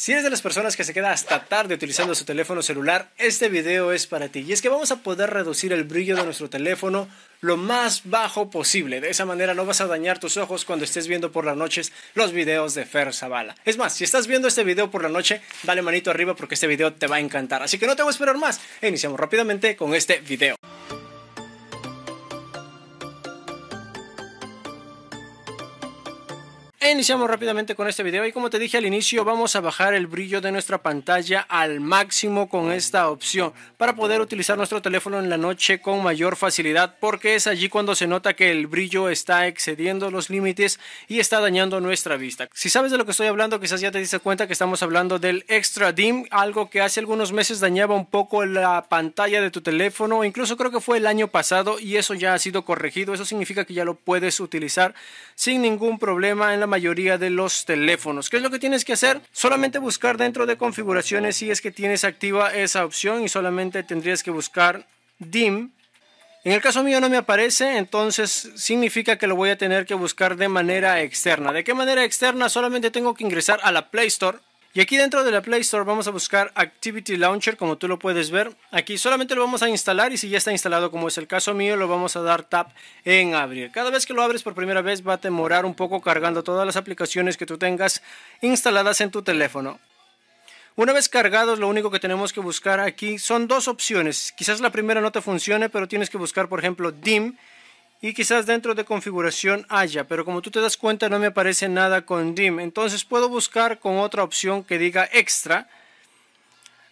Si eres de las personas que se queda hasta tarde utilizando su teléfono celular, este video es para ti. Y es que vamos a poder reducir el brillo de nuestro teléfono lo más bajo posible. De esa manera no vas a dañar tus ojos cuando estés viendo por las noches los videos de Fer Zavala. Es más, si estás viendo este video por la noche, dale manito arriba porque este video te va a encantar. Así que no te voy a esperar más iniciamos rápidamente con este video. iniciamos rápidamente con este video y como te dije al inicio vamos a bajar el brillo de nuestra pantalla al máximo con esta opción para poder utilizar nuestro teléfono en la noche con mayor facilidad porque es allí cuando se nota que el brillo está excediendo los límites y está dañando nuestra vista. Si sabes de lo que estoy hablando quizás ya te diste cuenta que estamos hablando del Extra Dim, algo que hace algunos meses dañaba un poco la pantalla de tu teléfono, incluso creo que fue el año pasado y eso ya ha sido corregido, eso significa que ya lo puedes utilizar sin ningún problema en la mayoría de los teléfonos. ¿Qué es lo que tienes que hacer? Solamente buscar dentro de configuraciones si es que tienes activa esa opción y solamente tendrías que buscar DIM. En el caso mío no me aparece, entonces significa que lo voy a tener que buscar de manera externa. ¿De qué manera externa? Solamente tengo que ingresar a la Play Store y aquí dentro de la Play Store vamos a buscar Activity Launcher, como tú lo puedes ver. Aquí solamente lo vamos a instalar y si ya está instalado, como es el caso mío, lo vamos a dar tap en abrir. Cada vez que lo abres por primera vez va a demorar un poco cargando todas las aplicaciones que tú tengas instaladas en tu teléfono. Una vez cargados, lo único que tenemos que buscar aquí son dos opciones. Quizás la primera no te funcione, pero tienes que buscar, por ejemplo, DIM y quizás dentro de configuración haya, pero como tú te das cuenta no me aparece nada con dim, entonces puedo buscar con otra opción que diga extra.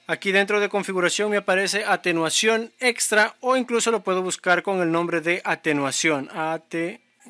Aquí dentro de configuración me aparece atenuación extra o incluso lo puedo buscar con el nombre de atenuación, AT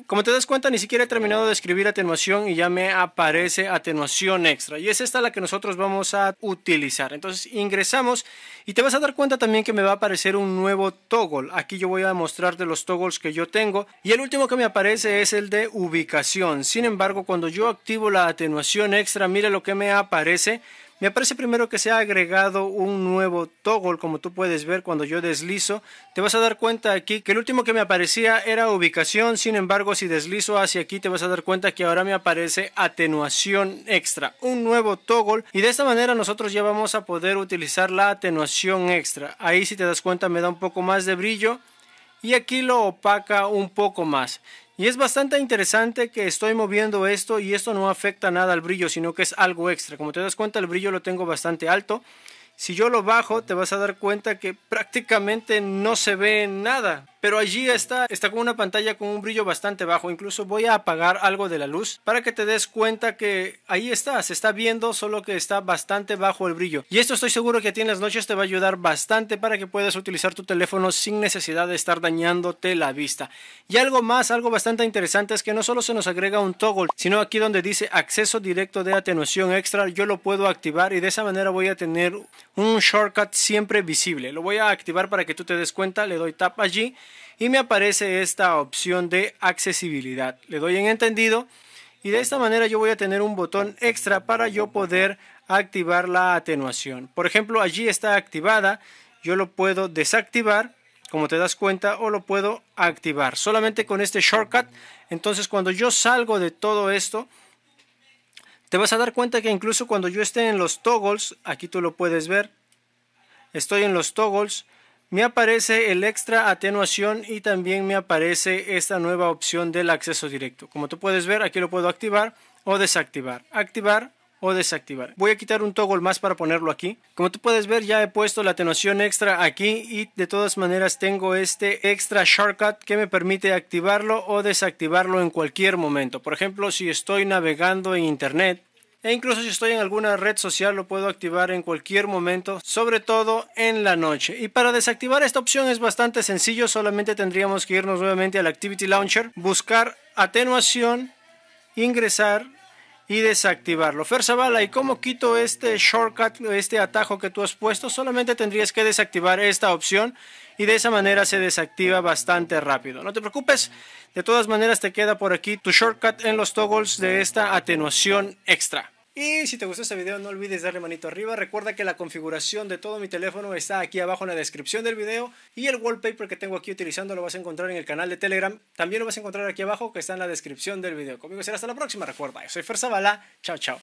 como te das cuenta, ni siquiera he terminado de escribir atenuación y ya me aparece atenuación extra. Y es esta la que nosotros vamos a utilizar. Entonces ingresamos y te vas a dar cuenta también que me va a aparecer un nuevo toggle. Aquí yo voy a mostrarte los toggles que yo tengo. Y el último que me aparece es el de ubicación. Sin embargo, cuando yo activo la atenuación extra, mira lo que me aparece me aparece primero que se ha agregado un nuevo toggle, como tú puedes ver cuando yo deslizo. Te vas a dar cuenta aquí que el último que me aparecía era ubicación, sin embargo si deslizo hacia aquí te vas a dar cuenta que ahora me aparece atenuación extra, un nuevo toggle y de esta manera nosotros ya vamos a poder utilizar la atenuación extra. Ahí si te das cuenta me da un poco más de brillo y aquí lo opaca un poco más. Y es bastante interesante que estoy moviendo esto y esto no afecta nada al brillo, sino que es algo extra. Como te das cuenta, el brillo lo tengo bastante alto. Si yo lo bajo, te vas a dar cuenta que prácticamente no se ve nada pero allí está, está con una pantalla con un brillo bastante bajo, incluso voy a apagar algo de la luz para que te des cuenta que ahí está, se está viendo, solo que está bastante bajo el brillo. Y esto estoy seguro que a en las noches te va a ayudar bastante para que puedas utilizar tu teléfono sin necesidad de estar dañándote la vista. Y algo más, algo bastante interesante es que no solo se nos agrega un toggle, sino aquí donde dice acceso directo de atenuación extra, yo lo puedo activar y de esa manera voy a tener un shortcut siempre visible. Lo voy a activar para que tú te des cuenta, le doy tap allí y me aparece esta opción de accesibilidad. Le doy en entendido y de esta manera yo voy a tener un botón extra para yo poder activar la atenuación. Por ejemplo, allí está activada, yo lo puedo desactivar como te das cuenta o lo puedo activar solamente con este shortcut. Entonces cuando yo salgo de todo esto, te vas a dar cuenta que incluso cuando yo esté en los toggles, aquí tú lo puedes ver, estoy en los toggles, me aparece el extra atenuación y también me aparece esta nueva opción del acceso directo. Como tú puedes ver, aquí lo puedo activar o desactivar. Activar o desactivar. Voy a quitar un toggle más para ponerlo aquí. Como tú puedes ver ya he puesto la atenuación extra aquí y de todas maneras tengo este extra shortcut que me permite activarlo o desactivarlo en cualquier momento. Por ejemplo si estoy navegando en internet e incluso si estoy en alguna red social lo puedo activar en cualquier momento, sobre todo en la noche. Y para desactivar esta opción es bastante sencillo, solamente tendríamos que irnos nuevamente al Activity Launcher, buscar atenuación, ingresar y desactivarlo. bala ¿y cómo quito este shortcut, este atajo que tú has puesto? Solamente tendrías que desactivar esta opción y de esa manera se desactiva bastante rápido. No te preocupes, de todas maneras te queda por aquí tu shortcut en los toggles de esta atenuación extra. Y si te gustó este video no olvides darle manito arriba. Recuerda que la configuración de todo mi teléfono está aquí abajo en la descripción del video. Y el wallpaper que tengo aquí utilizando lo vas a encontrar en el canal de Telegram. También lo vas a encontrar aquí abajo que está en la descripción del video. Conmigo será hasta la próxima. Recuerda, yo soy Fer bala Chao, chao.